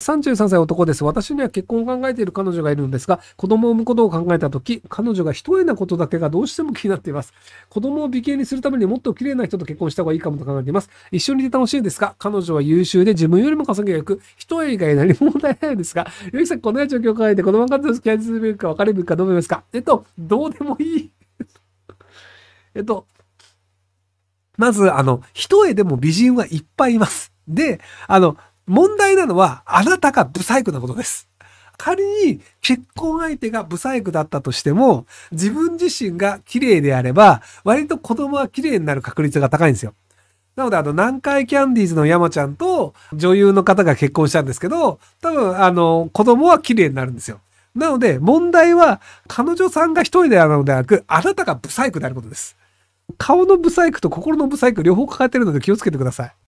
33歳男です。私には結婚を考えている彼女がいるんですが、子供を産むことを考えたとき、彼女が一重なことだけがどうしても気になっています。子供を美形にするためにもっと綺麗な人と結婚した方がいいかもと考えています。一緒にいて楽しいですが、彼女は優秀で自分よりも稼ぎが良く、一重以外何も問題ないですが、よきさん、このような状況を考えて子供が付き合い続けるか別れるかどう思いますかえっと、どうでもいいえっと、まず、あの、一重でも美人はいっぱいいます。で、あの、問題なのは、あなたがブサイクなことです。仮に結婚相手がブサイクだったとしても、自分自身が綺麗であれば、割と子供は綺麗になる確率が高いんですよ。なので、あの、南海キャンディーズの山ちゃんと女優の方が結婚したんですけど、多分、あの、子供は綺麗になるんですよ。なので、問題は、彼女さんが一人であるのではなく、あなたがブサイクであることです。顔のブサイクと心のブサイク両方抱えてるので気をつけてください。